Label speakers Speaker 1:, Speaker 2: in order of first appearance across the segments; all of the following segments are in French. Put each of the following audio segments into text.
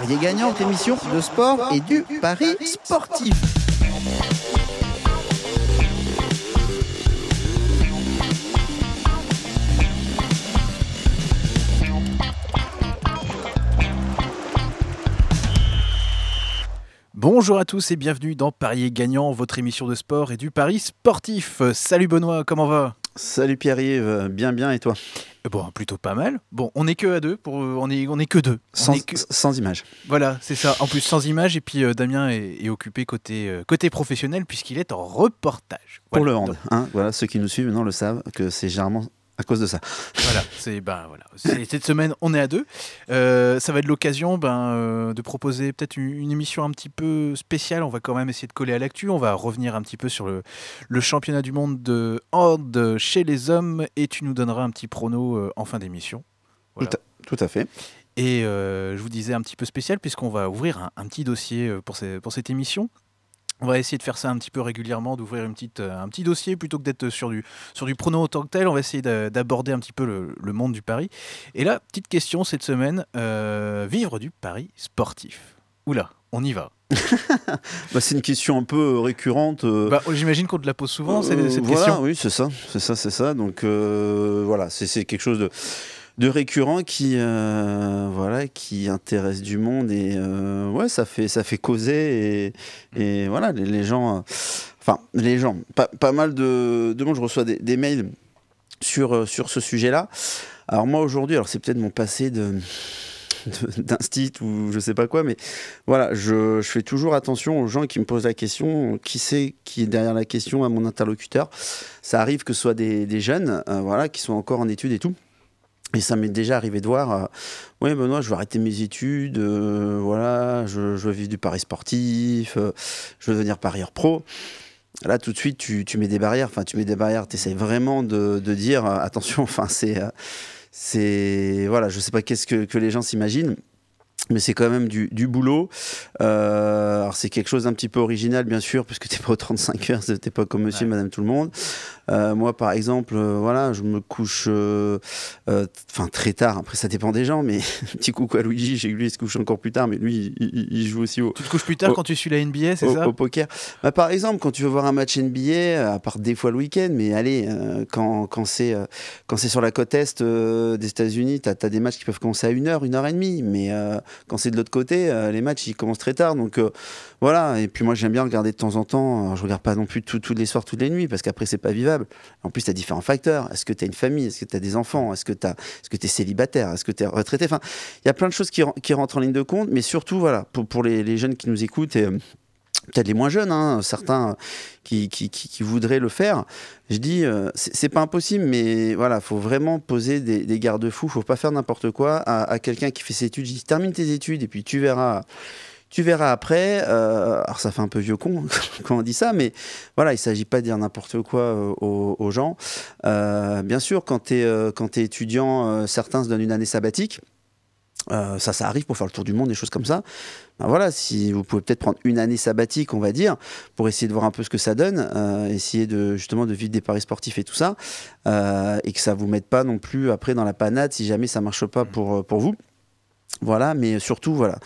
Speaker 1: Parier gagnant, émission de sport et du pari sportif.
Speaker 2: Bonjour à tous et bienvenue dans Parier gagnant, votre émission de sport et du pari sportif. Salut Benoît, comment va Salut Pierre-Yves, bien bien et toi euh, Bon, plutôt pas mal. Bon, on est que à deux, pour, euh, on, est, on que deux. Sans, images image. Voilà, c'est ça. En plus, sans images Et puis, euh, Damien est, occupé côté, côté professionnel, puisqu'il est en reportage. Pour le hand.
Speaker 1: Hein. voilà, ceux qui nous suivent maintenant le savent, que c'est généralement à cause de ça. Voilà,
Speaker 2: c'est ben voilà. Cette semaine, on est à deux. Euh, ça va être l'occasion ben, euh, de proposer peut-être une, émission un petit peu spéciale. On va quand même essayer de coller à l'actu. On va revenir un petit peu sur le, championnat du monde de horde chez les hommes et tu nous donneras un petit prono euh, en fin d'émission. Tout, à fait. Et je vous disais un petit peu spécial puisqu'on va ouvrir un, petit dossier pour cette émission. On va essayer de faire ça un petit peu régulièrement, d'ouvrir une petite, euh, un petit dossier plutôt que d'être sur du, sur du prono en que tel. On va essayer d'aborder un petit peu le, monde du Paris. Et là, petite question cette semaine euh, vivre du Paris sportif. Oula, on y
Speaker 1: va. Bah, c'est une question un peu récurrente. Euh, bah, oh,
Speaker 2: j'imagine qu'on te la pose souvent, cette, question. Oui,
Speaker 1: c'est ça, c'est ça, c'est ça. Donc voilà, c'est quelque chose de de récurrents qui, euh, voilà, qui intéressent du monde et euh, ouais, ça fait, ça fait causer et, mm. voilà, les, gens, euh, enfin, les gens, pas, mal de, de monde, je reçois des, mails sur, sur ce sujet-là. Alors moi aujourd'hui, alors c'est peut-être mon passé de d'instit ou je sais pas quoi, mais voilà, je, fais toujours attention aux gens qui me posent la question, qui c'est qui est derrière la question à mon interlocuteur. Ça arrive que ce soit des, jeunes, voilà, qui sont encore en études et tout. Et ça m'est déjà arrivé de voir, euh, ouais ben Benoît, je vais arrêter mes études, euh, voilà, je, je, veux vivre du paris sportif, euh, je veux devenir parieur pro. Là, tout de suite, tu, tu mets des barrières, enfin, tu mets des barrières, tu essaies vraiment de, dire, attention, enfin, c'est, c'est, voilà, je sais pas qu'est-ce que les gens s'imaginent, mais c'est quand même du, boulot. Euh, alors c'est quelque chose d'un petit peu original, bien sûr, puisque n'es pas aux 35 heures, t'es pas comme monsieur, madame, tout le monde. Euh, moi, par exemple, euh, voilà, je me couche, enfin très tard. Après, ça dépend des gens, mais petit coucou à Luigi, j'ai lui, il se couche encore plus tard, mais lui, il, joue aussi au. Tu te couches plus tard quand
Speaker 2: tu suis la NBA, c'est ça Au
Speaker 1: poker. Bah, par exemple, quand tu veux voir un match NBA, à part des fois le week-end, mais allez, quand quand c'est quand c'est sur la côte est des États-Unis, tu as des matchs qui peuvent commencer à une heure, une heure et demie, mais quand c'est de l'autre côté, euh, les matchs, ils commencent très tard. Donc euh, voilà. Et puis moi, j'aime bien regarder de temps en temps. Euh, je regarde pas non plus tous les soirs, toutes les nuits, parce qu'après, c'est pas vivable. En plus, tu as différents facteurs. Est-ce que tu as une famille Est-ce que tu as des enfants Est-ce que tu est es célibataire Est-ce que tu es retraité Enfin, il y a plein de choses qui, rentrent en ligne de compte. Mais surtout, voilà, pour, les, jeunes qui nous écoutent peut-être les moins jeunes, hein, certains qui, voudraient le faire. Je dis, euh, c'est pas impossible, mais voilà, faut vraiment poser des, garde-fous. Faut pas faire n'importe quoi à, quelqu'un qui fait ses études. Je dis, termine tes études et puis tu verras. Tu verras après. Euh, alors ça fait un peu vieux con quand on dit ça, mais voilà, il s'agit pas de dire n'importe quoi euh, aux, gens. bien sûr, quand tu es étudiant, certains se donnent une année sabbatique. Euh, ça, ça arrive pour faire le tour du monde, des choses comme ça. Ben voilà, si vous pouvez peut-être prendre une année sabbatique, on va dire, pour essayer de voir un peu ce que ça donne, euh, essayer de justement de vivre des paris sportifs et tout ça, euh, et que ça vous mette pas non plus après dans la panade si jamais ça marche pas mmh. pour pour vous. Voilà, mais surtout voilà,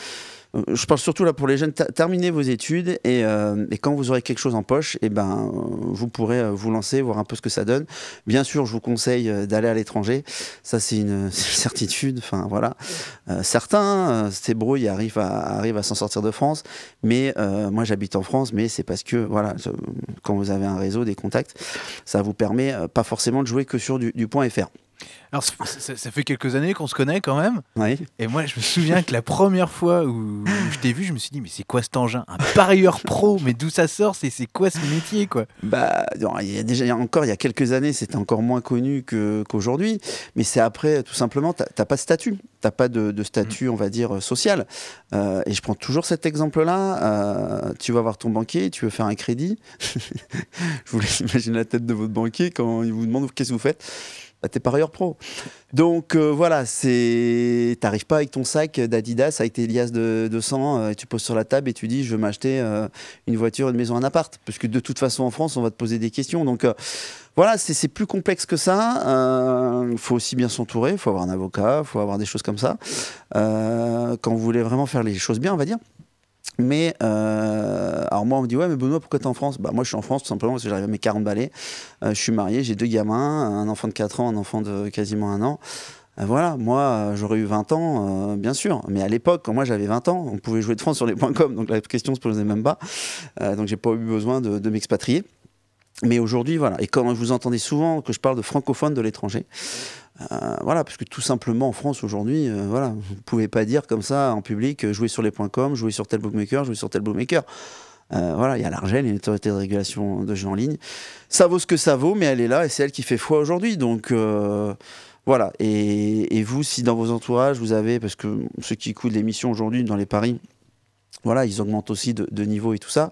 Speaker 1: euh, je pense surtout là pour les jeunes, terminez vos études euh, et, quand vous aurez quelque chose en poche, et eh ben, euh, vous pourrez vous lancer, voir un peu ce que ça donne. Bien sûr, je vous conseille d'aller à l'étranger, ça c'est une, certitude. Enfin voilà, certains, c'est brouilles arrivent à, à s'en sortir de France, mais moi j'habite en France, mais c'est parce que voilà, quand vous avez un réseau, des contacts, ça vous permet pas forcément de jouer que sur du, du point .fr.
Speaker 2: Alors, ça, fait quelques années qu'on se connaît quand même. Oui. Et moi, je me souviens que la première fois où je t'ai vu, je me suis dit, mais c'est quoi
Speaker 1: cet engin Un parieur pro, mais d'où ça sort C'est quoi ce métier quoi Bah, il y a déjà, encore, il y a quelques années, c'était encore moins connu qu'aujourd'hui. mais c'est après, tout simplement, t'as pas de statut. T'as pas de, statut, on va dire, euh, social. Euh, et je prends toujours cet exemple-là. Euh, tu vas voir ton banquier, tu veux faire un crédit. je vous laisse imaginer la tête de votre banquier quand il vous demande qu'est-ce que vous faites. Bah, t'es parieur pro. Donc euh, voilà, c'est t'arrives pas avec ton sac d'Adidas avec tes liasses de sang, euh, et tu poses sur la table et tu dis je veux m'acheter euh, une voiture, une maison, un appart. Parce que de toute façon en France, on va te poser des questions. Donc voilà, c'est plus complexe que ça. Il faut aussi bien s'entourer, il faut avoir un avocat, il faut avoir des choses comme ça. quand vous voulez vraiment faire les choses bien, on va dire. Mais euh, alors moi on me dit ouais mais Benoît pourquoi t'es en France Bah moi je suis en France tout simplement parce que j'arrive à mes 40 balais, euh, je suis marié, j'ai deux gamins, un enfant de 4 ans, un enfant de quasiment un an. Euh, voilà, moi j'aurais eu 20 ans, bien sûr, mais à l'époque quand moi j'avais 20 ans, on pouvait jouer de France sur les points com, donc la question se posait même pas, donc j'ai pas eu besoin de m'expatrier. Mais aujourd'hui, voilà. Et comme vous entendez souvent que je parle de francophones de l'étranger, euh, voilà, parce que tout simplement en France aujourd'hui, euh, voilà, vous pouvez pas dire comme ça en public, Jouez euh, jouer sur les points com, jouer sur tel bookmaker, jouer sur tel bookmaker. voilà, il y a l'argent, il une autorité de régulation de jeux en ligne. Ça vaut ce que ça vaut, mais elle est là et c'est elle qui fait foi aujourd'hui. Donc voilà. Et, et, vous, si dans vos entourages vous avez, parce que ceux qui coûte l'émission aujourd'hui dans les paris, voilà, ils augmentent aussi de, niveau et tout ça.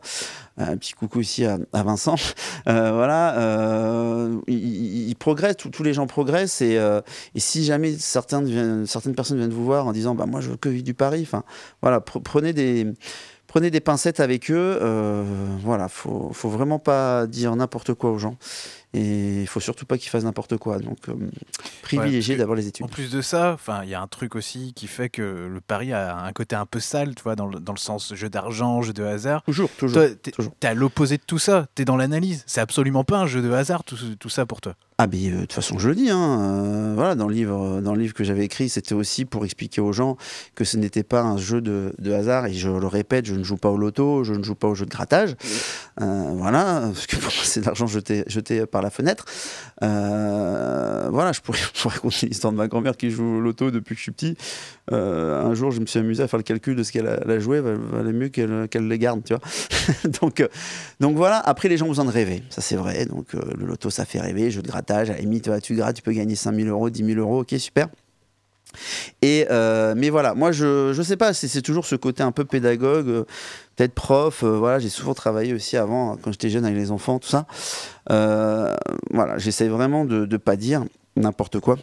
Speaker 1: Un euh, petit coucou ici à, Vincent. Euh, voilà, euh, ils, progressent, tous les gens progressent. Et, si jamais certaines personnes viennent vous voir en disant bah, Moi, je veux que du Paris, enfin, voilà, prenez des, prenez des pincettes avec eux. voilà, faut, faut vraiment pas dire n'importe quoi aux gens. Et il faut surtout pas qu'ils fassent n'importe quoi. Donc, euh, privilégier
Speaker 2: d'avoir les études. En plus de ça, enfin, il y a un truc aussi qui fait que le pari a un côté un peu sale, tu vois, dans le, dans le sens jeu d'argent, jeu de hasard. Toujours, toujours. Tu à l'opposé de tout ça. t'es dans l'analyse. C'est absolument pas un jeu de hasard, tout ça pour toi.
Speaker 1: Ah ben de toute façon je le dis, hein, euh, voilà, dans le livre, euh, dans le livre que j'avais écrit, c'était aussi pour expliquer aux gens que ce n'était pas un jeu de, de, hasard, et je le répète, je ne joue pas au loto, je ne joue pas au jeu de grattage, voilà, que c'est de l'argent jeté, jeté par la fenêtre. voilà, je pourrais, raconter l'histoire de ma grand-mère qui joue au loto depuis que je suis petit. un jour je me suis amusé à faire le calcul de ce qu'elle a, joué, valait mieux qu'elle les garde, tu vois. donc, donc voilà, après les gens ont besoin de rêver, ça c'est vrai, donc le loto ça fait rêver, jeu de grattage à la limite, tu tu peux gagner 5000 euros, 10 000 euros, ok, super. Et euh, mais voilà, moi je je sais pas, c'est toujours ce côté un peu pédagogue, euh, peut-être prof. Euh, voilà, j'ai souvent travaillé aussi avant hein, quand j'étais jeune avec les enfants, tout ça. voilà, j'essaie vraiment de ne pas dire n'importe quoi.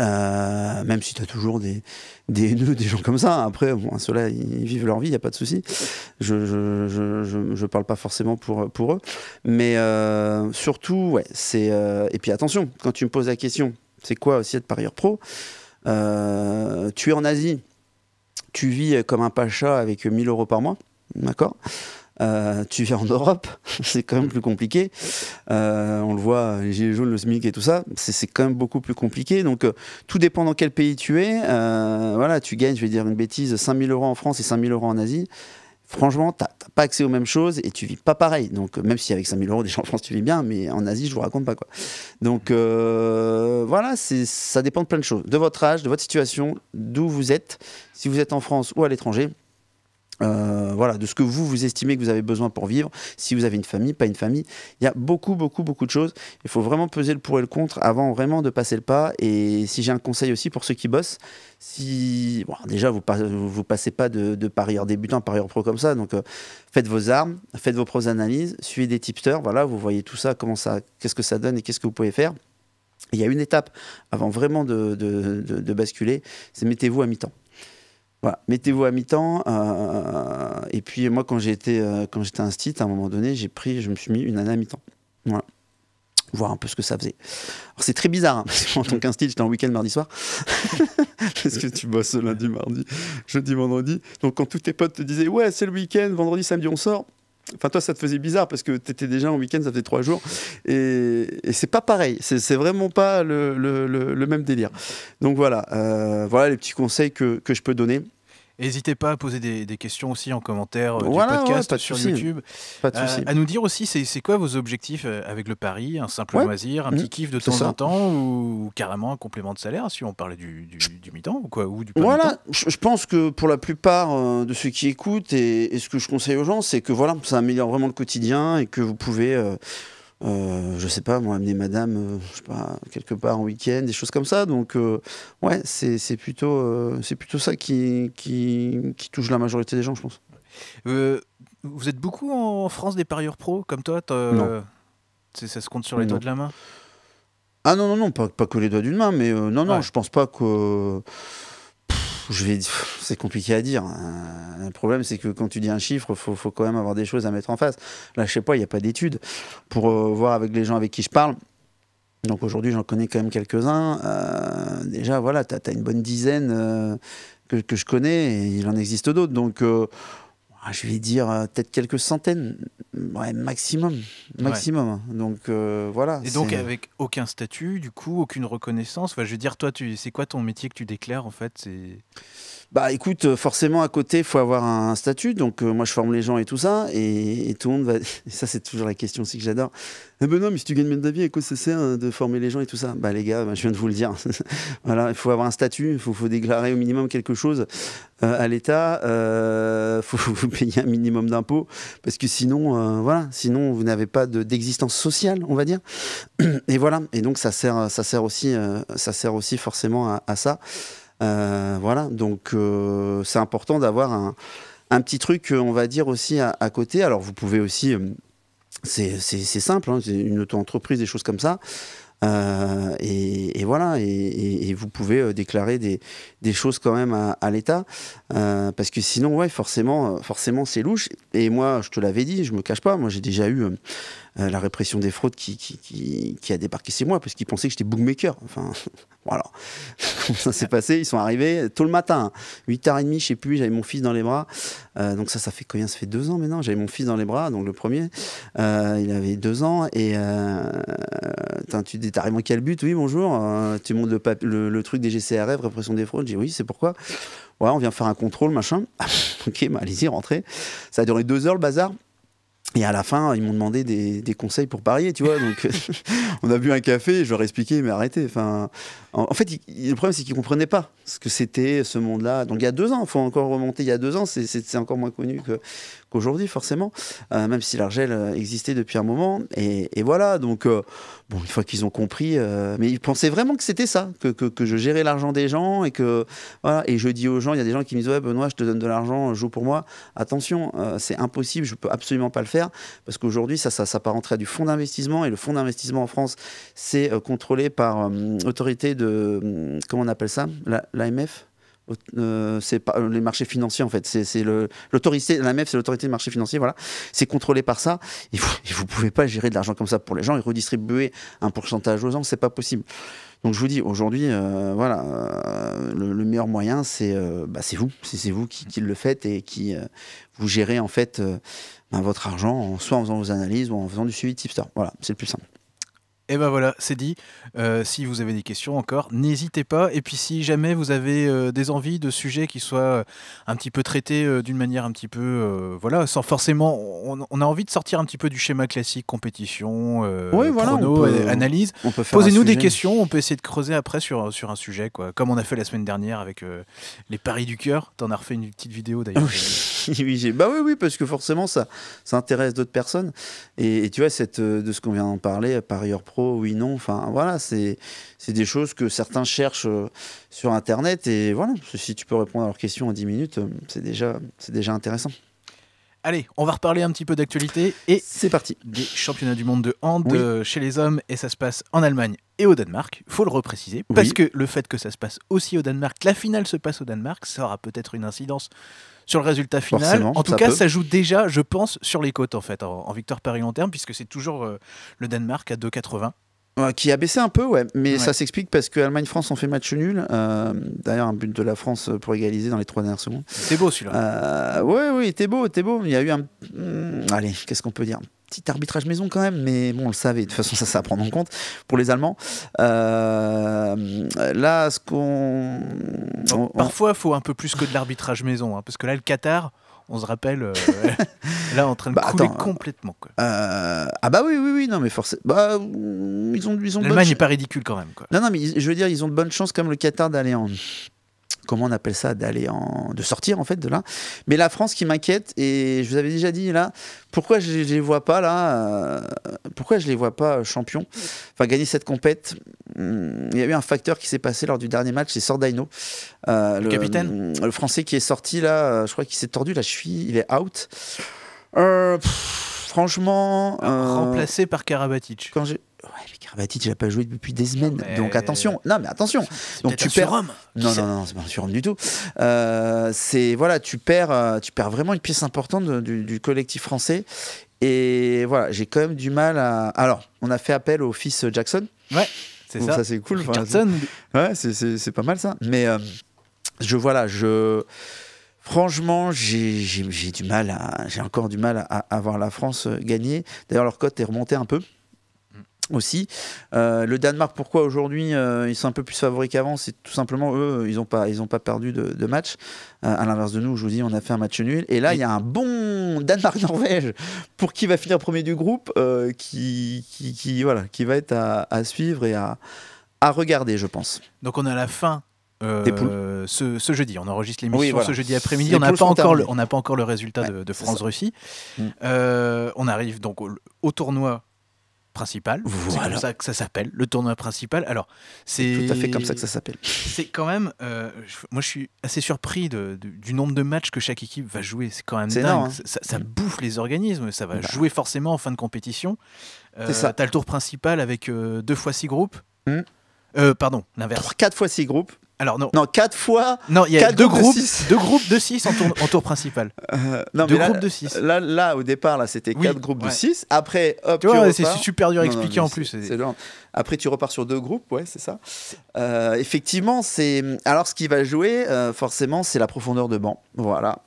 Speaker 1: Euh, même si tu as toujours des, des gens comme ça. Après, ceux-là, ils vivent leur vie, il n'y a pas de souci. Je ne parle pas forcément pour, pour eux. Mais euh, surtout, ouais, c'est. Euh, et puis attention, quand tu me poses la question, c'est quoi aussi être parieur pro Tu es en Asie, tu vis comme un pacha avec 1000 euros par mois, d'accord euh, tu vis en Europe, c'est quand même plus compliqué. Euh, on le voit, les gilets jaunes, le SMIC et tout ça, c'est quand même beaucoup plus compliqué. Donc, euh, tout dépend dans quel pays tu es. voilà, tu gagnes, je vais dire une bêtise, 5000 euros en France et 5000 euros en Asie. Franchement, tu n'as pas accès aux mêmes choses et tu vis pas pareil. Donc, même si avec 5000 euros déjà en France tu vis bien, mais en Asie, je vous raconte pas quoi. Donc, voilà, ça dépend de plein de choses. De votre âge, de votre situation, d'où vous êtes. Si vous êtes en France ou à l'étranger, euh, voilà, de ce que vous, vous estimez que vous avez besoin pour vivre, si vous avez une famille, pas une famille. Il y a beaucoup, beaucoup, beaucoup de choses. Il faut vraiment peser le pour et le contre avant vraiment de passer le pas. Et si j'ai un conseil aussi pour ceux qui bossent, si déjà vous, vous passez pas de, de parieur débutant à parieur pro comme ça, donc euh, faites vos armes, faites vos pros analyses, suivez des tipsters, voilà, vous voyez tout ça, comment ça, qu'est-ce que ça donne et qu'est-ce que vous pouvez faire. il y a une étape avant vraiment de, de basculer, c'est mettez-vous à mi-temps. Voilà, mettez-vous à mi-temps. Euh, et puis moi, quand j'étais euh, quand j'étais instit, à un moment donné, j'ai pris, je me suis mis une année à mi-temps. Voir un peu ce que ça faisait. Alors c'est très bizarre, hein, parce que en tant qu'instit, j'étais en week-end mardi soir. est-ce que tu bosses lundi, mardi, jeudi, vendredi. Donc quand tous tes potes te disaient, ouais, c'est le week-end, vendredi, samedi, on sort Enfin, toi, ça te faisait bizarre parce que tu étais déjà en week-end, ça faisait trois jours. Et, c'est pas pareil. C'est vraiment pas le, même délire. Donc voilà, euh, voilà les petits conseils que je peux donner.
Speaker 2: N'hésitez pas à poser des, questions aussi en commentaire euh, du podcast sur YouTube. Pas de soucis. Euh, à nous dire aussi, c'est quoi vos objectifs euh, avec le pari Un simple loisir, un petit mm, kiff de temps en temps ou, carrément un complément de salaire si on parlait du, mi-temps ou quoi ou du Voilà,
Speaker 1: je, pense que pour la plupart de ceux qui écoutent et, et, ce que je conseille aux gens, c'est que voilà, ça améliore vraiment le quotidien et que vous pouvez euh, je sais pas, moi, amener madame, euh, je sais pas, quelque part en week-end, des choses comme ça. Donc, euh, ouais, c'est plutôt, c'est plutôt ça qui, qui, touche la majorité des gens, je pense.
Speaker 2: vous êtes beaucoup en France des parieurs pro, comme toi non. Ça se compte sur les doigts de la main
Speaker 1: Ah non, non, non, pas, pas que les doigts d'une main, mais non, non, je pense pas que c'est compliqué à dire. Hein. le problème, c'est que quand tu dis un chiffre, faut, faut quand même avoir des choses à mettre en face. Là, je sais pas, il n'y a pas d'études pour euh, voir avec les gens avec qui je parle. Donc aujourd'hui, j'en connais quand même quelques-uns. Euh, déjà, voilà, tu as, une bonne dizaine euh, que, que, je connais et il en existe d'autres. Donc ah, je vais dire euh, peut-être quelques centaines, mm, maximum, maximum. Hein. Donc euh, voilà. Et donc avec
Speaker 2: aucun statut, du coup, aucune reconnaissance. Enfin, je veux dire, toi, tu, c'est quoi ton métier que tu déclares en fait
Speaker 1: bah écoute, euh, forcément à côté, il faut avoir un, statut. Donc euh, moi je forme les gens et tout ça. Et, tout le monde va. Et ça c'est toujours la question aussi que j'adore. Eh ben non, mais si tu gagnes bien la vie, à quoi ça sert de former les gens et tout ça Bah les gars, bah, je viens de vous le dire. voilà, il faut avoir un statut, il faut, déclarer au minimum quelque chose euh, à l'État. Il faut, payer un minimum d'impôts parce que sinon, voilà, sinon vous n'avez pas d'existence sociale, on va dire. Et voilà. Et donc ça sert, ça sert aussi, ça sert aussi forcément à ça. Euh, voilà, donc euh, c'est important d'avoir un, petit truc, euh, on va dire, aussi à, côté. Alors vous pouvez aussi, c'est simple, hein, une auto-entreprise, des choses comme ça. et, voilà, et, vous pouvez déclarer des, choses quand même à, l'État, parce que sinon, ouais, forcément, forcément, c'est louche. Et moi, je te l'avais dit, je me cache pas, moi j'ai déjà eu euh, la répression des fraudes qui, a débarqué chez moi parce qu'ils pensaient que j'étais bookmaker. Enfin, voilà. ça s'est passé, ils sont arrivés tôt le matin. 8h30, je sais plus, j'avais mon fils dans les bras. Euh, donc ça, ça fait combien Ça fait deux ans maintenant. J'avais mon fils dans les bras, donc le premier. Euh, il avait deux ans. Et tu dis, t'arrives quel but Oui, bonjour. tu montes le, truc des GCRF, répression des fraudes. J'ai oui, c'est pourquoi Ouais, on vient faire un contrôle, machin. ok, bah, allez-y, rentrez. Ça a duré deux heures le bazar. Et à la fin, ils m'ont demandé des, conseils pour parier, tu vois. Donc, on a bu un café je leur ai expliqué, mais arrêtez. Enfin, en, fait, le problème, c'est qu'ils ne comprenaient pas ce que c'était ce monde-là. Donc il y a deux ans, il faut encore remonter il y a deux ans, c'est encore moins connu qu'aujourd'hui, forcément, euh, même si l'Argel euh, existait depuis un moment. Et, voilà, donc, euh, bon, une fois qu'ils ont compris, mais ils pensaient vraiment que c'était ça, que, je gérais l'argent des gens et que, voilà, et je dis aux gens, il y a des gens qui me disent, ouais, Benoît, je te donne de l'argent, joue pour moi. Attention, c'est impossible, je ne peux absolument pas le faire, parce qu'aujourd'hui, ça, ça, part à du fonds d'investissement, et le fonds d'investissement en France, c'est contrôlé par l'autorité de. Comment on appelle ça L'AMF euh, c'est pas euh, les marchés financiers en fait c'est l'autorité la c'est l'autorité des marchés financiers voilà c'est contrôlé par ça et vous, ne vous pouvez pas gérer de l'argent comme ça pour les gens et redistribuer un pourcentage aux gens c'est pas possible donc je vous dis aujourd'hui euh, voilà le, meilleur moyen c'est bah, c'est vous c'est vous qui, le faites et qui vous gérez en fait ben, votre argent soit en faisant vos analyses ou en faisant du suivi tipster voilà c'est le plus simple
Speaker 2: et eh ben voilà, c'est dit. Euh, si vous avez des questions encore, n'hésitez pas. Et puis si jamais vous avez euh, des envies de sujets qui soient euh, un petit peu traités d'une manière un petit peu, voilà, sans forcément, on, a envie de sortir un petit peu du schéma classique compétition, analyse. Posez-nous des questions, on peut essayer de creuser après sur sur un sujet, quoi. Comme on a fait la semaine dernière avec les paris du cœur. T'en as refait une petite vidéo d'ailleurs
Speaker 1: oui, bah oui, oui, parce que forcément, ça, ça intéresse d'autres personnes. Et, tu vois, cette, euh, de ce qu'on vient d'en parler, euh, parieur pro, oui, non, enfin voilà, c'est des choses que certains cherchent euh, sur Internet. Et voilà, si tu peux répondre à leurs questions en 10 minutes, c'est déjà, déjà intéressant.
Speaker 2: Allez, on va reparler un petit peu d'actualité et c'est parti. Des championnats du monde de hand chez les hommes et ça se passe en Allemagne et au Danemark, faut le repréciser parce que le fait que ça se passe aussi au Danemark, que la finale se passe au Danemark, ça aura peut-être une incidence sur le résultat final. en tout cas, ça joue déjà, je pense, sur les côtes en fait, en, victoire Paris long terme, puisque c'est toujours euh, le Danemark à 2,80.
Speaker 1: qui a baissé un peu, ouais, mais ça s'explique parce que Allemagne-France ont fait match nul. Euh, d'ailleurs, un but de la France pour égaliser dans les trois dernières secondes. C'était beau celui-là. Oui, euh, ouais, oui, c'était beau, c'était beau. Il y a eu un. Hmm, allez, qu'est-ce qu'on peut dire petit arbitrage maison quand même, mais bon, on le savait, de toute façon, ça, ça à prendre en compte pour les Allemands. Euh, là, ce qu'on.
Speaker 2: Parfois, il faut un peu plus que de l'arbitrage maison, hein, parce que là, le Qatar. On se rappelle, euh,
Speaker 1: là, en train de bah, couler complètement. Euh, ah bah oui, oui, oui, non, mais forcément. Bah, ils ont, ils ont. L'Allemagne n'est pas
Speaker 2: ridicule quand même.
Speaker 1: Quoi. Non, non, mais je veux dire, ils ont de bonnes chances comme le Qatar d'aller en comment on appelle ça, d'aller en, de sortir en fait de là. Mais la France qui m'inquiète et je vous avais déjà dit là, pourquoi je, ne les vois pas là, euh, pourquoi je les vois pas euh, champions, enfin gagner cette compète. Hmm, il y a eu un facteur qui s'est passé lors du dernier match, c'est Sordaino, euh, le, capitaine, hmm, le français qui est sorti là. Je crois qu'il s'est tordu là je suis il est out. franchement, remplacé par Karabatic. Quand Ouais, mais il pas joué depuis des semaines. donc attention. Non, mais attention. Donc tu un perds. Surhomme. Non, non, non, c'est pas un surhomme du tout. Euh, c'est voilà, tu perds, euh, tu perds vraiment une pièce importante du, collectif français. Et voilà, j'ai quand même du mal à. Alors, on a fait appel au fils Jackson. Ouais, c'est ça. ça c'est cool. Jackson. Ouais, c'est pas mal ça. Mais euh, je voilà, je. Franchement, j'ai du mal à, j'ai encore du mal à, à voir la France gagner. D'ailleurs, leur cote est remontée un peu aussi. Euh, le Danemark, pourquoi aujourd'hui euh, ils sont un peu plus favoris qu'avant C'est tout simplement eux, ils n'ont pas, ils pas perdu de, match. Euh, à l'inverse de nous, je vous dis, on a fait un match nul. Et là, il y a un bon Danemark-Norvège pour qui va finir premier du groupe, qui, qui, voilà, qui va être à, suivre et à, regarder, je pense.
Speaker 2: Donc on a la fin Ce, jeudi. On enregistre l'émission ce jeudi après-midi. On n'a pas, encore le, pas encore le résultat de, France-Russie. Mm. on arrive donc au tournoi principal. Voilà. C'est comme ça que ça s'appelle, le tournoi principal. Alors, c'est tout à fait comme ça que ça s'appelle. C'est quand même, euh, moi je suis assez surpris du nombre de matchs que chaque équipe va jouer. C'est quand même dingue. Hein. ça, bouffe les organismes. Ça va bah. jouer forcément en fin de compétition. Euh, c'est ça. T'as le tour principal avec euh, deux fois six groupes. Hmm. pardon, l'inverse. Quatre fois six groupes. Alors non. Non, quatre fois. Non, il y a deux groupes, deux groupes de 6 en, tour, principal. Euh, non, deux groupes de 6.
Speaker 1: Là, là, au départ, là, c'était quatre groupes de 6. Après, hop, tu, vois, c'est super dur à expliquer en plus. C'est Après, tu repars sur deux groupes, ouais, c'est ça. Euh, effectivement, c'est. Alors, ce qui va jouer, euh, forcément, c'est la profondeur de banc. Voilà.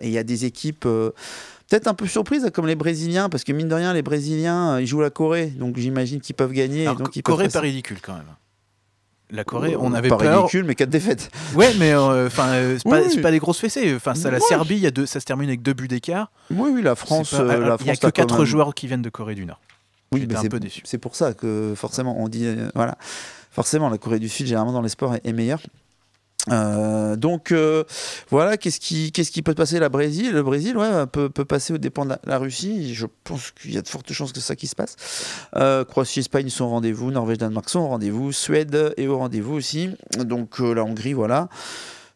Speaker 1: et il y a des équipes peut-être un peu surprise comme les Brésiliens, parce que mine de rien, les Brésiliens, ils jouent la Corée, donc j'imagine qu'ils peuvent gagner. donc ils Corée peuvent... pas ridicule
Speaker 2: quand même la Corée, on avait pas peur. ridicule,
Speaker 1: mais quatre défaites. Ouais,
Speaker 2: mais euh, enfin, euh, c'est pas, des grosses fessées. Enfin, ça, la Serbie, y a deux, ça se termine avec deux buts d'écart. Oui, oui,
Speaker 1: la France, euh, ah, ah, Il n'y a que quatre joueurs qui viennent de Corée du Nord. Oui, mais un peu déçu. C'est pour ça que forcément, on dit voilà, forcément, la Corée du Sud généralement dans les sports est meilleure. Euh, donc euh, voilà, qu'est-ce qui, qu'est-ce qui peut passer la Brésil Le Brésil ouais, peut, peut passer aux dépens de la, Russie. Je pense qu'il y a de fortes chances que ça qui se passe. Euh, Croatie, Espagne sont au rendez-vous, Norvège, Danemark sont au rendez-vous, Suède est au rendez-vous aussi. Donc euh, la Hongrie, voilà.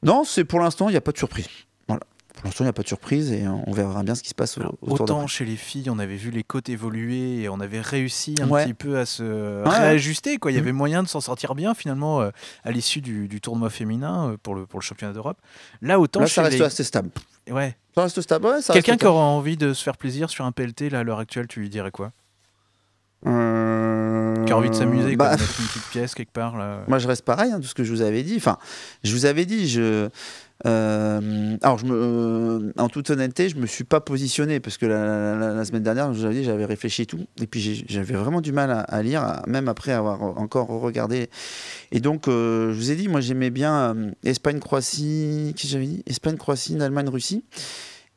Speaker 1: Non, c'est pour l'instant, il n'y a pas de surprise il n'y a pas de surprise et on verra bien ce qui se passe Autant
Speaker 2: chez les filles, on avait vu les côtes évoluer et on avait réussi un petit peu à se réajuster. Quoi. Il y mm. avait moyen de s'en sortir bien finalement euh, à l'issue du, tournoi féminin euh, pour, le, championnat d'Europe. Là, autant ça reste assez stable.
Speaker 1: Ça stable. Quelqu'un qui aura envie
Speaker 2: de se faire plaisir sur un PLT là, à l'heure actuelle, tu lui dirais quoi
Speaker 1: euh... Qui a envie de s'amuser, bah, une petite
Speaker 2: pièce quelque part. Moi,
Speaker 1: je reste pareil, tout hein, ce que je vous avais dit. Enfin, je vous avais dit, je. Euh, alors, je me, euh, en toute honnêteté, je me suis pas positionné parce que la, semaine dernière, je vous avais dit, j'avais réfléchi tout, et puis j'avais vraiment du mal à, lire, même après avoir encore regardé. Et donc, euh, je vous ai dit, moi, j'aimais bien Espagne-Croatie, qui j'avais dit Espagne-Croatie, Allemagne-Russie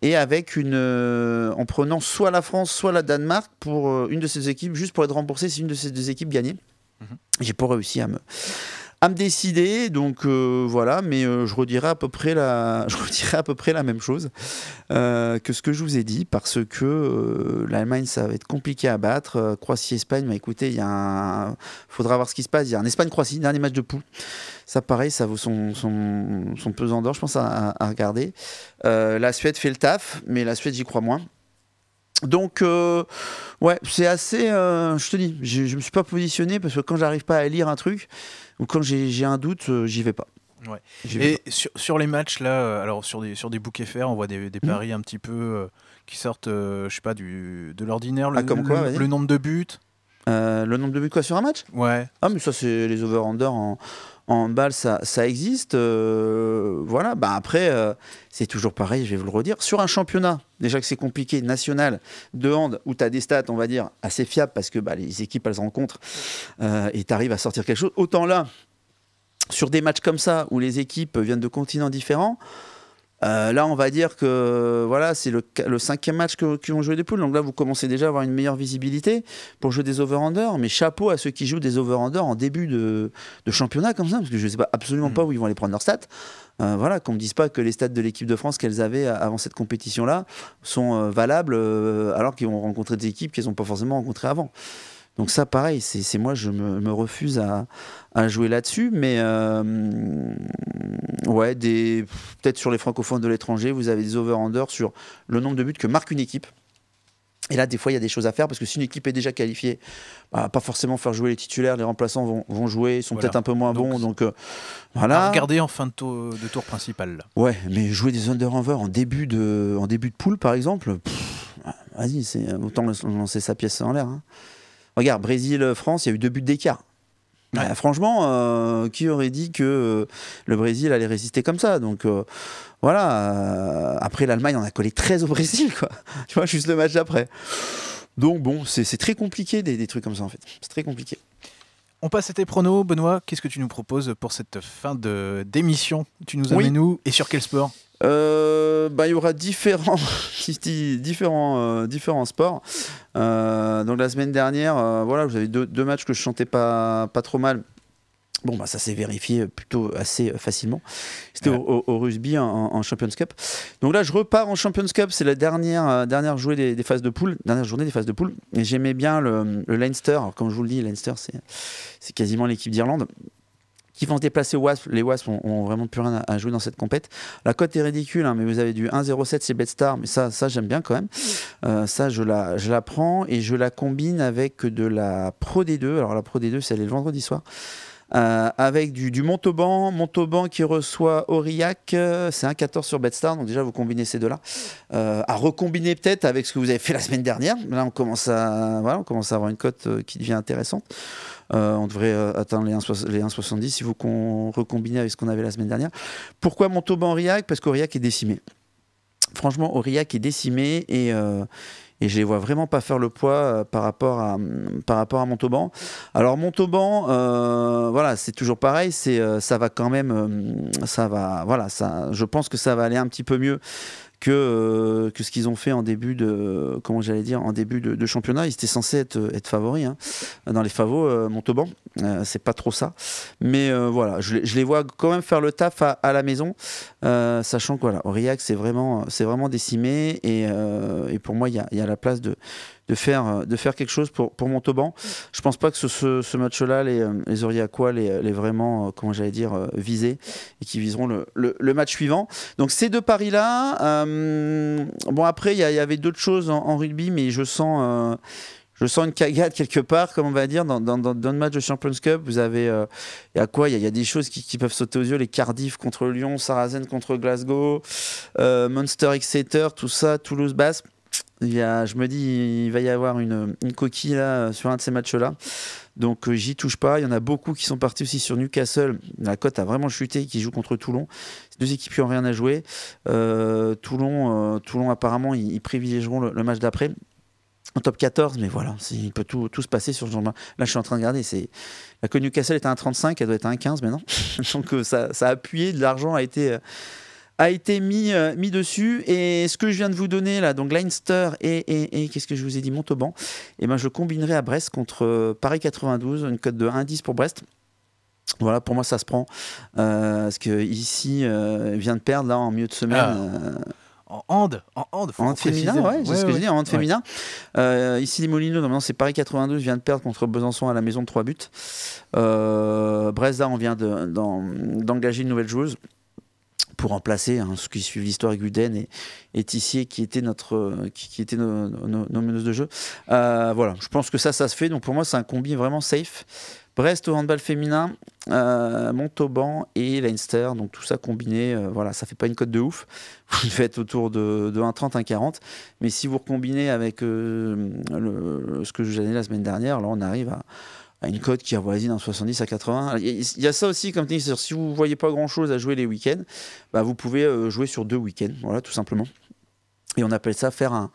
Speaker 1: et avec une, euh, en prenant soit la France, soit la Danemark pour euh, une de ces équipes, juste pour être remboursé si une de ces deux équipes gagnait. Mhm. J'ai pas réussi à me, à me décider, donc euh, voilà, mais euh, je, redirai à peu près la, je à peu près la même chose euh, que ce que je vous ai dit, parce que l'Allemagne, ça va être compliqué à battre. Croatie-Espagne, bah, écoutez, il y a faudra voir ce qui se passe. Il y a un Espagne-Croatie, dernier match de poule. Ça, pareil, ça vaut son, pesant d'or, je pense, à regarder. la Suède fait le taf, mais la Suède, j'y crois moins. Donc, euh, ouais, c'est assez. Euh, je te dis, je, me suis pas positionné parce que quand j'arrive pas à lire un truc ou quand j'ai un doute, euh, j'y vais pas.
Speaker 2: Et Sur, les matchs, là, alors sur des, sur des bouquets FR, on voit des, mhm. paris un petit peu qui sortent,
Speaker 1: je sais pas, du, de l'ordinaire, ah, le, le, nombre de buts. le nombre de buts quoi sur un match Ouais. Ah mais ça c'est les over-under en, en balle, ça, ça existe. Euh, voilà, bah après, euh, c'est toujours pareil, je vais vous le redire. Sur un championnat, déjà que c'est compliqué, national, de hand, où tu as des stats, on va dire, assez fiables, parce que bah, les équipes, elles rencontrent, euh, et tu arrives à sortir quelque chose. Autant là, sur des matchs comme ça, où les équipes viennent de continents différents, euh, là, on va dire que voilà, c'est le, cinquième match qu'ils qui ont joué des poules. Donc là, vous commencez déjà à avoir une meilleure visibilité pour jouer des over-under. Mais chapeau à ceux qui jouent des over-under en début de, championnat comme ça, parce que je ne sais pas, absolument mm. pas où ils vont aller prendre leurs stats. Euh, voilà, qu'on ne me dise pas que les stats de l'équipe de France qu'elles avaient avant cette compétition-là sont euh, valables alors qu'ils ont rencontré des équipes qu'ils n'ont pas forcément rencontrées avant. Donc ça, pareil, c'est moi, je me, refuse à, jouer là-dessus. Mais euh, ouais, peut-être sur les francophones de l'étranger, vous avez des over-under sur le nombre de buts que marque une équipe. Et là, des fois, il y a des choses à faire parce que si une équipe est déjà qualifiée, bah, pas forcément faire jouer les titulaires, les remplaçants vont, jouer, ils sont peut-être un peu moins bons. Donc euh,
Speaker 2: voilà. Regardez en fin de, tour principal.
Speaker 1: Ouais, mais jouer des under-over en début de en début de poule, par exemple, vas-y, c'est autant lancer sa pièce en l'air. Hein. Regarde, Brésil-France, euh, il y a eu deux buts d'écart. Bah, franchement, euh, qui aurait dit que euh, le Brésil allait résister comme ça Donc voilà, après l'Allemagne, on a collé 13 au Brésil, quoi. Tu vois, juste le match d'après. Donc bon, c'est très compliqué des trucs comme ça, en fait. C'est très compliqué.
Speaker 2: On passe à tes pronos. Benoît, qu'est-ce que tu nous proposes pour cette fin de d'émission Tu nous amènes où et sur quel sport
Speaker 1: euh, bah, il y aura différents, différents, euh, différents sports. Euh, donc la semaine dernière, voilà, vous avez deux, matchs que je chantais pas, pas trop mal Bon, bah, ça s'est vérifié plutôt assez euh, facilement. C'était au, rugby en, Champions Cup. Donc là, je repars en Champions Cup. C'est la dernière, euh, dernière, jouer des, phases de poule, dernière journée des phases de poule. Et j'aimais bien le, Leinster. Alors, comme je vous le dis, Leinster, c'est quasiment l'équipe d'Irlande qui vont se déplacer aux Wasps. Les Wasps ont, vraiment plus rien à, jouer dans cette compète. La cote est ridicule, hein, mais vous avez du 1-0-7 c'est BetStar, mais ça, ça j'aime bien quand même. Euh, ça, je la, je la prends et je la combine avec de la Pro D2. Alors la Pro D2, c'est elle est le vendredi soir. Euh, avec du, Montauban. Montauban qui reçoit Aurillac, euh, c'est un 14 sur Betstar, donc déjà vous combinez ces deux-là. Euh, à recombiner peut-être avec ce que vous avez fait la semaine dernière. Là, on commence à, voilà, on commence à avoir une cote qui devient intéressante. on devrait atteindre les 1,70 si vous recombinez avec ce qu'on avait la semaine dernière. Pourquoi Montauban-Aurillac Parce qu'Aurillac est décimé franchement, Aurillac est décimé et, et je les vois vraiment pas faire le poids euh, par rapport à mm, par rapport Montauban. Alors Montauban, euh, voilà, c'est toujours pareil, c'est euh, ça va quand même, mm, ça va, voilà, ça, je pense que ça va aller un petit peu mieux que, euh, que ce qu'ils ont fait en début de comment j'allais dire en début de, championnat. Ils étaient censés être, être favoris hein, dans les favos euh, Montauban. Euh, c'est pas trop ça, mais voilà, je, les vois quand même faire le taf à, la maison, sachant que voilà, Aurillac c'est vraiment c'est vraiment décimé et, pour moi il y y a la place de de faire, euh, de faire quelque chose pour, pour Montauban. Je pense pas que ce, match-là, les, euh, les à quoi euh, les vraiment, comment j'allais dire, viser et qui viseront le, match suivant. Donc ces deux paris-là, bon après, il y, avait d'autres choses en, rugby, mais je sens... je sens une cagade quelque part, comme on va dire, dans, dans, le match de Champions Cup. Vous avez, il y a quoi Il y, a des choses qui, peuvent sauter aux yeux. Les Cardiff contre Lyon, Sarazen contre Glasgow, Monster Munster Exeter, tout ça, Toulouse Basque je me dis, il va y avoir une, coquille sur un de ces matchs-là. Donc euh, j'y touche pas. Il y en a beaucoup qui sont partis aussi sur Newcastle. La cote a vraiment chuté, qui joue contre Toulon. Ces deux équipes qui n'ont rien à jouer. Euh, euh, Toulon, apparemment, ils, privilégieront le, match d'après. En top 14, mais voilà, il peut tout, se passer sur ce genre-là. je suis en train de regarder. C'est la Newcastle est à 1,35, elle doit être à 1,15 maintenant. Donc ça, ça a appuyé, de l'argent a été a été mis, euh, mis dessus. Et ce que je viens de vous donner là, donc Leinster et, et, qu'est-ce que je vous ai dit, Montauban, et eh ben je combinerai à Brest contre euh, Paris 92, une cote de 1-10 pour Brest. Voilà, pour moi, ça se prend. Euh, parce que ici vient de perdre là en milieu de semaine. Ah. en hand,
Speaker 2: en hand, féminin, ouais, ce que je dis, en féminin.
Speaker 1: ici, les Molinos, non, c'est Paris 92, vient de perdre contre Besançon à la maison de 3 buts. Brest, là, on vient d'engager une nouvelle joueuse pour remplacer hein, ceux qui suivent l'histoire, Guden et, et, Tissier, qui étaient notre, qui, nos, nos, meneuses de jeu. Euh, voilà, je pense que ça, ça se fait. Donc pour moi, c'est un combi vraiment safe. Brest au handball féminin, euh, Montauban et Leinster. Donc tout ça combiné, euh, voilà, ça fait pas une cote de ouf. Vous faites autour de, de 1,30, 1,40. Mais si vous recombinez avec ce que j'ai donné la semaine dernière, là on arrive à, une cote qui avoisine en 70 à 80. Il y a ça aussi comme tennis. Si vous ne voyez pas grand-chose à jouer les week-ends, bah, vous pouvez euh, jouer sur deux week-ends, voilà, tout simplement. Et on appelle ça faire un,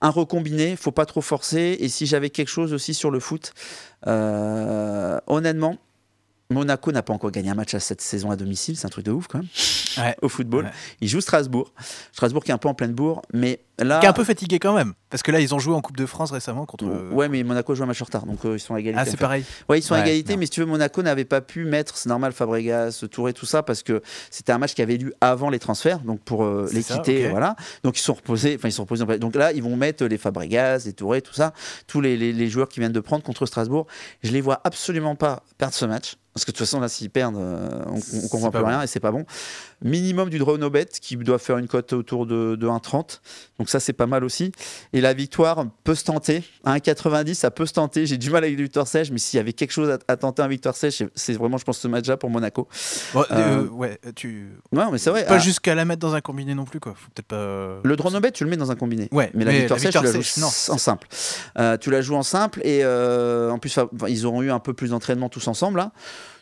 Speaker 1: un recombiné. faut pas trop forcer. Et si j'avais quelque chose aussi sur le foot, euh, honnêtement, Monaco n'a pas encore gagné un match à cette saison à domicile. C'est un truc de ouf quand même au football. Ils jouent Strasbourg. Strasbourg qui est un peu en pleine bourre, mais là. Qui est un peu fatigué quand même. Parce que là, ils ont joué en Coupe de France récemment contre. Ouais, euh, mais Monaco joue un match en retard, donc euh, ils sont à égalité. Ah, c'est pareil. Ouais, ils sont à égalité, mais si tu veux, Monaco n'avait pas pu mettre, c'est normal, Fabregas, Touré, tout ça, parce que c'était un match qui avait lieu avant les transferts, donc pour les euh, quitter, voilà. Donc ils sont reposés, enfin ils sont reposés. Donc là, ils vont mettre les Fabregas, les Touré, tout ça, tous les, joueurs qui viennent de prendre contre Strasbourg. Je les vois absolument pas perdre ce match. Parce que de toute façon, là, s'ils perdent, on, on comprend plus rien et c'est pas bon minimum du drone no qui doit faire une cote autour de, 1,30. Donc ça, c'est pas mal aussi. Et la victoire peut se tenter. 1,90, ça peut se tenter. J'ai du mal avec le victoire sèche mais s'il y avait quelque chose à, à tenter, un victoire sèche, c'est vraiment, je pense, ce match-là pour Monaco. Euh, euh,
Speaker 2: ouais, tu.
Speaker 1: Non, mais c'est vrai. Pas ah. jusqu'à
Speaker 2: la mettre dans un combiné non plus, quoi. Faut peut-être pas. Euh,
Speaker 1: le drone no tu le mets dans un combiné. Ouais, mais, la victoire, sèche, tu la joues en simple. tu la joues en simple et en plus, ils auront eu un peu plus d'entraînement tous ensemble là. Hein.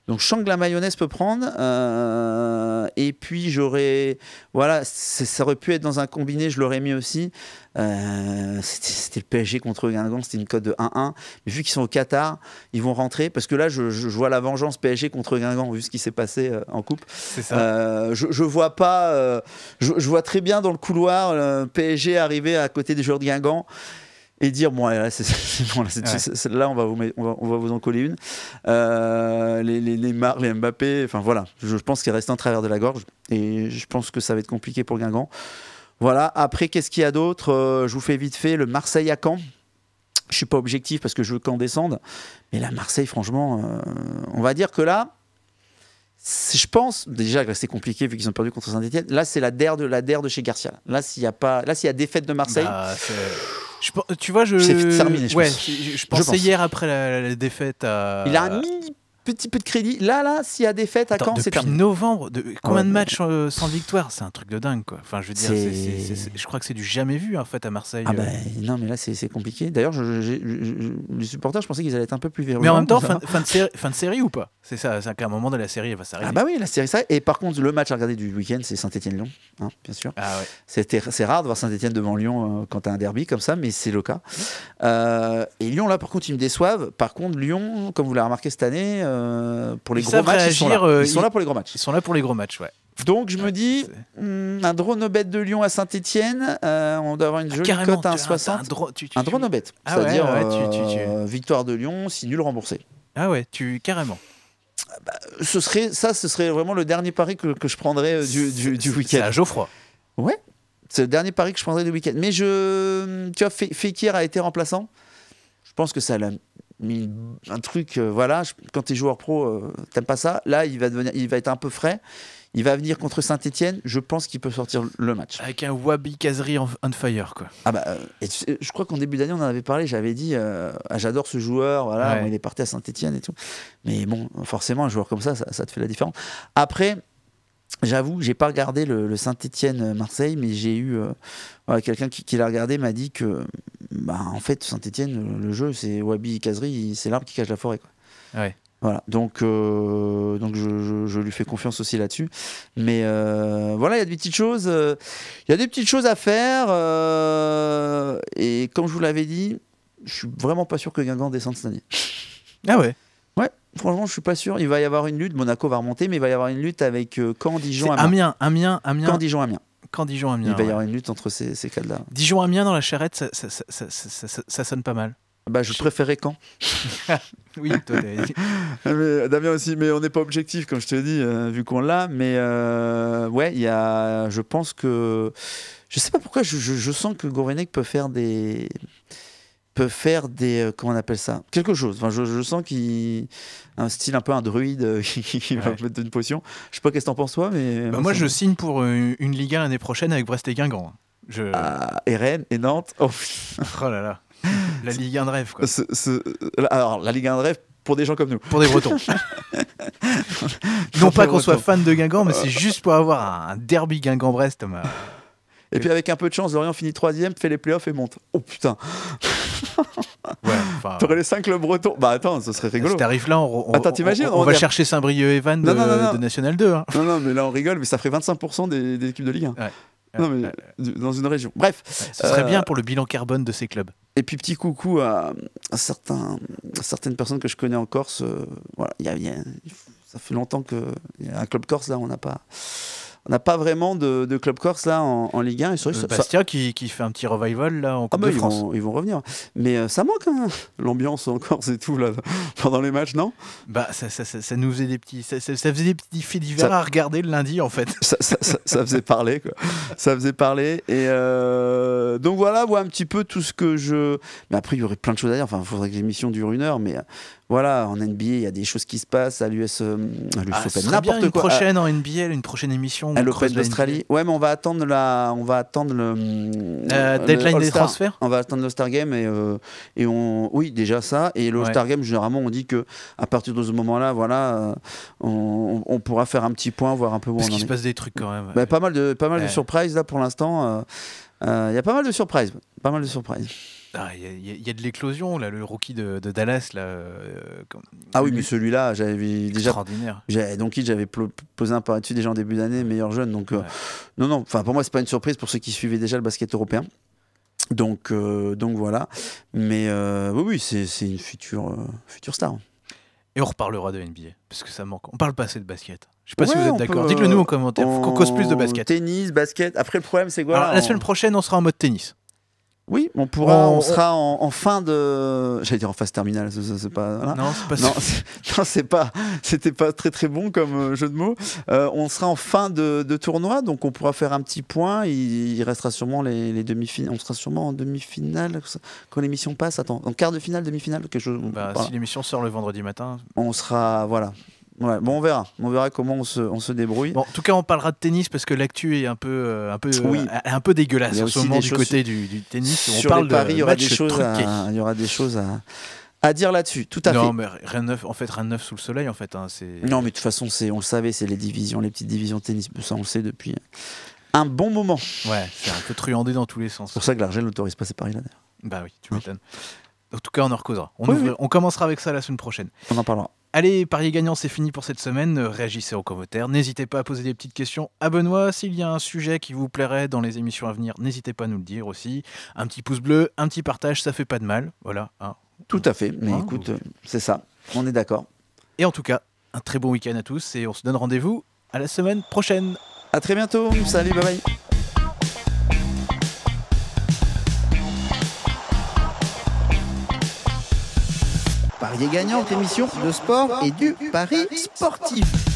Speaker 1: Donc je la mayonnaise peut prendre. Euh, et puis j'aurais. Voilà, ça aurait pu être dans un combiné, je l'aurais mis aussi. Euh, c'était le PSG contre Guingamp, c'était une cote de 1-1. Mais vu qu'ils sont au Qatar, ils vont rentrer. Parce que là, je, vois la vengeance PSG contre Guingamp, vu ce qui s'est passé euh, en coupe. Ça. je, vois pas. Je, vois très bien dans le couloir le PSG arriver à côté des joueurs de Guingamp et dire bon, là, on, va vous, vous en coller une. Euh, les, les Mbappé, enfin voilà, je, pense qu'il reste un travers de la gorge et je pense que ça va être compliqué pour Guingamp. Voilà, après, qu'est-ce qu'il y a d'autre euh, Je vous fais vite fait le Marseille à Caen. Je suis pas objectif parce que je veux qu'en descende, mais la Marseille, franchement, euh, on va dire que là, je pense déjà que c'est compliqué vu qu'ils ont perdu contre Saint-Etienne. Là, c'est la der de la der de chez Garcia. Là, s'il y a pas, là s'il y a défaite de Marseille. Bah,
Speaker 2: tu vois, je. je ouais, Je, pensais hier après la, défaite
Speaker 1: à. Il a un petit peu de crédit. Là, là, s'il y a des fêtes, à quand c'est Depuis
Speaker 2: novembre, de... combien oh, de matchs euh, sans victoire C'est un truc de dingue, quoi. Enfin, je veux je crois que c'est du jamais vu, en fait, à Marseille. Ah euh. ben,
Speaker 1: non, mais là, c'est compliqué. D'ailleurs, les supporters, je pensais qu'ils allaient être un peu plus virulents. Mais en même temps, fin,
Speaker 2: de série, ou pas C'est ça, c'est qu'à un moment de la série, elle va s'arrêter. Ah bah
Speaker 1: oui, la série, ça. Et par contre, le match à regarder du week-end, c'est Saint-Etienne-Lyon, hein, bien sûr. Ah c'est rare de voir Saint-Etienne devant Lyon euh, quand t'as un derby comme ça, mais c'est le cas. et Lyon, là, par contre, ils me déçoivent. Par contre, Lyon, comme vous l'avez remarqué cette année, euh, pour les gros matchs. ils, sont là. Euh, pour les gros matchs. Ils sont là pour les gros matchs, ouais. Donc je me dis, hmm, un drone bête de Lyon à Saint-Etienne, euh, on doit avoir une ah, jolie cote à Un, un drone bête, ah c'est-à-dire victoire de Lyon, si nul remboursé. Ah ouais, tu carrément. Ah bah, ce serait ça, ce serait vraiment le dernier pari que, je prendrais du, du, week-end. À Geoffroy. Ouais, c'est le dernier pari que je prendrais du week-end. Mais je, hmm, tu vois, Fekir a été remplaçant. Je pense que ça l'a un truc, euh, voilà, quand t'es joueur pro, euh, t'aimes pas ça. Là, il va, devenir, il va être un peu frais. Il va venir contre Saint-Etienne. Je pense qu'il peut sortir le match.
Speaker 2: Avec un Wabi Kazri on fire, quoi.
Speaker 1: Ah bah, euh, je crois qu'en début d'année, on en avait parlé. J'avais dit, ah, j'adore ce joueur, voilà, il est parti à Saint-Etienne et tout. Mais bon, forcément, un joueur comme ça, ça te fait la différence. Après, J'avoue, j'ai pas regardé le, Saint-Étienne-Marseille, euh, mais j'ai eu euh, quelqu'un qui, l'a regardé m'a dit que, bah, en fait, Saint-Étienne, euh, le jeu, c'est Wabi Kazri, c'est l'arbre qui cache la forêt. Quoi. Ouais. Voilà, donc, donc je, lui fais confiance aussi là-dessus. Mais voilà, il y a des petites choses, il y a des petites choses à faire. et comme je vous l'avais dit, je suis vraiment pas sûr que Guingamp descende cette année. Ah ouais. Ouais, franchement, je suis pas sûr. Il va y avoir une lutte. Monaco va remonter, mais il va y avoir une lutte avec euh, Caen, Dijon, Amiens. Amiens, Amiens, Amiens. Caen, Dijon, Amiens. Caen, Dijon, Amiens. Il va y avoir une lutte entre ces, ces cas-là. Dijon, Amiens dans la charrette, ça, ça,
Speaker 2: ça, sonne pas mal. Bah, je préférais quand oui, toi, mais,
Speaker 1: euh, Damien aussi, mais on n'est pas objectif, comme je te dis, euh, vu qu'on l'a. Mais euh, ouais, il y a, je pense que. Je sais pas pourquoi, je, sens que Gorenek peut faire des peut faire des. Euh, comment on appelle ça Quelque chose. Enfin, je, sens qu'il. Un style un peu un druide euh, qui va mettre une potion. Je sais pas qu'est-ce que t'en penses, toi, mais. Bah, moi, je signe
Speaker 2: pour euh, une Ligue 1 l'année prochaine avec Brest et Guingamp.
Speaker 1: Je... Ah, et Rennes et Nantes. Oh, oh là là. La Ligue 1 de rêve, quoi. Alors, la Ligue 1 de rêve, pour des gens comme nous. Pour des Bretons.
Speaker 2: non pas qu'on soit fan de Guingamp, mais c'est juste pour avoir un
Speaker 1: derby Guingamp-Brest. Et puis avec un peu de chance, Lorient finit troisième, fait les playoffs et monte. Oh putain Ouais, T'aurais les 5 clubs bretons. Bah attends, ce serait rigolo. Si ce tarif-là, on, va chercher saint brieuc et de, de, National 2. Hein. Non, non, mais là on rigole, mais ça ferait 25% des, équipes de Ligue 1. Ouais. Non, mais dans une région. Bref. Ce serait euh, bien pour le bilan carbone de ces clubs. Et puis, petit coucou à, certaines personnes que je connais en Corse. ça fait longtemps qu'il y a un club corse, là, on n'a pas on n'a pas vraiment de, club corse là en, Ligue 1. Et le euh, Bastia qui, qui, fait un petit revival là en ah Coupe bah, de ils France. Vont, ils vont, revenir. Mais euh, ça manque hein. l'ambiance en Corse et tout là pendant les matchs, non
Speaker 2: Bah ça, ça, nous
Speaker 1: faisait des petits, ça, faisait des
Speaker 2: petits à
Speaker 1: regarder le lundi en fait. Ça, faisait parler quoi. ça faisait parler. Et euh, donc voilà, voilà un petit peu tout ce que je. Mais après il y aurait plein de choses à dire. Enfin, il faudrait que l'émission dure une heure, mais voilà, en NBA, il y a des choses qui se passent à l'US euh, ah, n'importe quoi. prochaine
Speaker 2: en NBA, une prochaine émission. À l'Open d'Australie.
Speaker 1: Ouais, mais on va attendre la, on va attendre le, deadline des transferts. On va attendre le Star Game et euh, et on, oui, déjà ça et le Star Game généralement on dit que à partir de ce moment-là, voilà, euh, on, on, pourra faire un petit point, voir un peu où on en est. Il se passe des trucs quand même. Bah, pas mal de pas mal de surprises là pour l'instant. Il y a pas mal de surprises, pas mal de surprises.
Speaker 2: Ah, il y, a de l'éclosion, là, le rookie de, Dallas. Là, euh, Ah oui, mais
Speaker 1: celui-là, j'avais déjà. Extraordinaire. Donc, j'avais posé un par-dessus déjà en début d'année, meilleur jeune. Donc, euh, non, non, enfin, pour moi, c'est pas une surprise pour ceux qui suivaient déjà le basket européen. Donc, euh, donc voilà. Mais oui, oui, c'est une future, future star.
Speaker 2: Et on reparlera de NBA, parce que ça manque. On parle pas assez de basket. Je sais pas si vous êtes d'accord. Dites-le nous en commentaire. Qu'on cause plus de basket.
Speaker 1: Tennis, basket. Après, le problème, c'est quoi La semaine prochaine, on sera en mode tennis. Oui, on pourra, oh, on, oh. sera en, fin de, j'allais dire en phase terminale, c'est pas, non, c'est pas, non, c'est pas, c'était pas très très bon comme euh, jeu de mots. Euh, on sera en fin de, tournoi, donc on pourra faire un petit point. Il, restera sûrement les, demi-finales, on sera sûrement en demi-finale quand l'émission passe. Attends, en quart de finale, demi-finale, quelque chose. Bah, si l'émission sort le vendredi matin, on sera, voilà, Ouais, bon, on verra. On verra comment on se, on se débrouille. Bon, en tout cas, on parlera de tennis parce que
Speaker 2: l'actu est un peu, euh, un peu, euh, un peu dégueulasse en ce moment du côté du, tennis. Sur les paris, il y aura des choses à, dire là-dessus. Tout à fait. Non, mais rien neuf. En fait, rien neuf sous le soleil, en fait. Hein, c'est non,
Speaker 1: mais de toute façon, c'est, on le savait, c'est les divisions, les petites divisions de tennis. Ça, on le sait depuis un bon moment. Ouais, c'est un peu truandé dans tous les sens. C'est pour ça que l'Argel n'autorise pas ces paris-là.
Speaker 2: Bah oui, tu hein m'étonnes. En tout cas, on en recausera. On, on commencera avec ça la semaine prochaine. On en parlera. Allez, parier gagnant, c'est fini pour cette semaine. Réagissez aux commentaires. N'hésitez pas à poser des petites questions à Benoît. S'il y a un sujet qui vous plairait dans les émissions à venir, n'hésitez pas à nous le dire aussi. Un petit pouce bleu, un petit partage, ça fait pas de mal. Voilà. Hein.
Speaker 1: Tout à fait. Mais hein. écoute, c'est ça. On est d'accord.
Speaker 2: Et en tout cas, un très bon week-end à tous et on se donne rendez-vous à la semaine prochaine. À très bientôt.
Speaker 1: Salut, bye bye. Pariez gagnant, émission de sport et du Paris sportif.